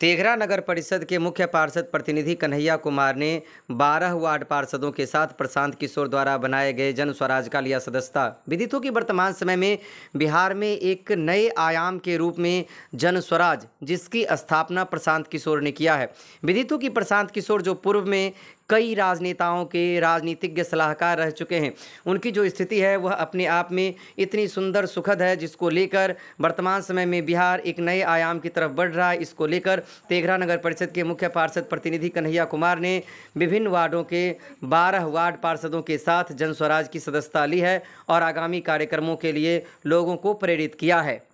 तेघरा नगर परिषद के मुख्य पार्षद प्रतिनिधि कन्हैया कुमार ने 12 वार्ड पार्षदों के साथ प्रशांत किशोर द्वारा बनाए गए जन स्वराज का लिया सदस्यता विदित हो कि वर्तमान समय में बिहार में एक नए आयाम के रूप में जन स्वराज जिसकी स्थापना प्रशांत किशोर ने किया है विदित हो कि प्रशांत किशोर जो पूर्व में कई राजनेताओं के राजनीतिज्ञ सलाहकार रह चुके हैं उनकी जो स्थिति है वह अपने आप में इतनी सुंदर सुखद है जिसको लेकर वर्तमान समय में बिहार एक नए आयाम की तरफ बढ़ रहा है इसको लेकर तेघरा नगर परिषद के मुख्य पार्षद प्रतिनिधि कन्हैया कुमार ने विभिन्न वार्डों के 12 वार्ड पार्षदों के साथ जन स्वराज की सदस्यता ली है और आगामी कार्यक्रमों के लिए लोगों को प्रेरित किया है